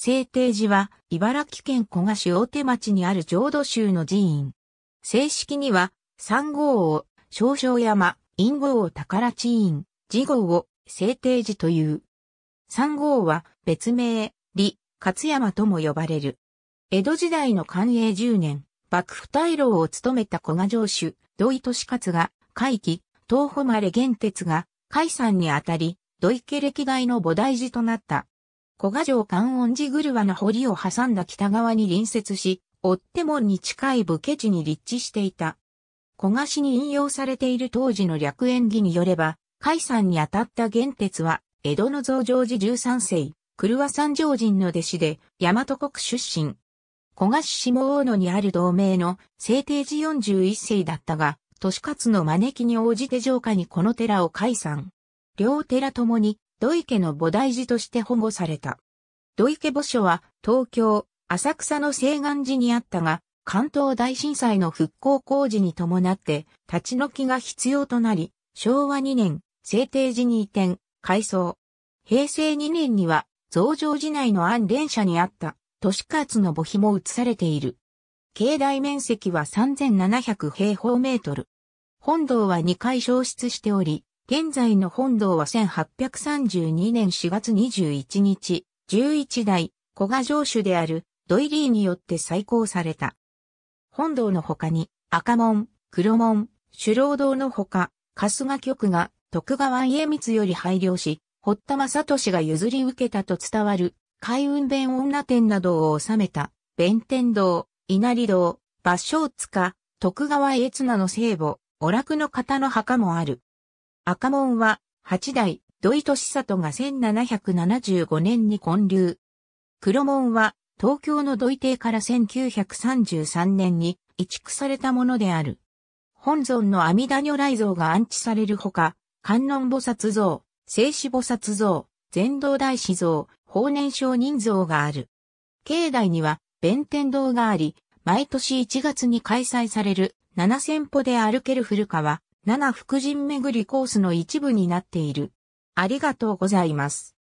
聖帝寺は、茨城県古河市大手町にある浄土宗の寺院。正式には、三号を、少々山、陰号を宝地院、次号を、聖帝寺という。三号は、別名、李、勝山とも呼ばれる。江戸時代の寛永10年、幕府大老を務めた古賀城主、土井利勝が、海期、東穂まれ玄哲が、海山にあたり、土井家歴代の菩提寺となった。古賀城観音寺ぐるわの堀を挟んだ北側に隣接し、追手門に近い武家地に立地していた。古賀氏に引用されている当時の略演技によれば、海山に当たった玄鉄は、江戸の増上寺13世、狂三条人の弟子で、大和国出身。古賀市下大野にある同盟の聖帝寺41世だったが、都市活の招きに応じて城下にこの寺を解散。両寺ともに土井家の菩提寺として保護された。土井家墓所は東京、浅草の西岸寺にあったが、関東大震災の復興工事に伴って立ち退きが必要となり、昭和2年、制定寺に移転、改装。平成2年には、増上寺内の安連社にあった、都市活の墓碑も移されている。境内面積は3700平方メートル。本堂は2回消失しており、現在の本堂は1832年4月21日、11代、古賀城主であるドイリーによって再興された。本堂の他に赤門、黒門、首老堂の他、春日局が徳川家光より配慮し、堀田正俊が譲り受けたと伝わる海運弁女店などを収めた弁天堂、稲荷堂、芭蕉塚、徳川家綱の聖母、お楽の方の墓もある。赤門は、八代、土井利里が1775年に建立。黒門は、東京の土井邸から1933年に移築されたものである。本尊の阿弥陀如来像が安置されるほか、観音菩薩像、聖子菩薩像、全道大師像、法然上人像がある。境内には弁天堂があり、毎年1月に開催される7000歩で歩ける古川7福神巡りコースの一部になっている。ありがとうございます。